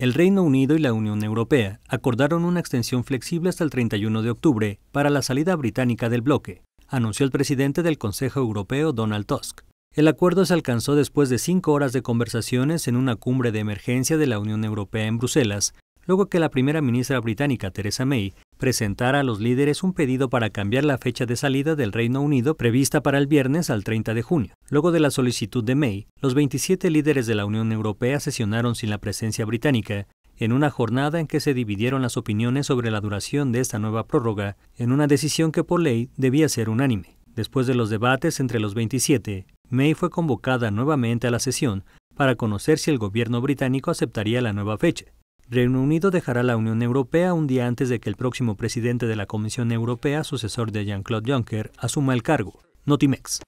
El Reino Unido y la Unión Europea acordaron una extensión flexible hasta el 31 de octubre para la salida británica del bloque, anunció el presidente del Consejo Europeo Donald Tusk. El acuerdo se alcanzó después de cinco horas de conversaciones en una cumbre de emergencia de la Unión Europea en Bruselas, luego que la primera ministra británica Theresa May presentar a los líderes un pedido para cambiar la fecha de salida del Reino Unido prevista para el viernes al 30 de junio. Luego de la solicitud de May, los 27 líderes de la Unión Europea sesionaron sin la presencia británica en una jornada en que se dividieron las opiniones sobre la duración de esta nueva prórroga, en una decisión que por ley debía ser unánime. Después de los debates entre los 27, May fue convocada nuevamente a la sesión para conocer si el gobierno británico aceptaría la nueva fecha. Reino Unido dejará la Unión Europea un día antes de que el próximo presidente de la Comisión Europea, sucesor de Jean-Claude Juncker, asuma el cargo. Notimex.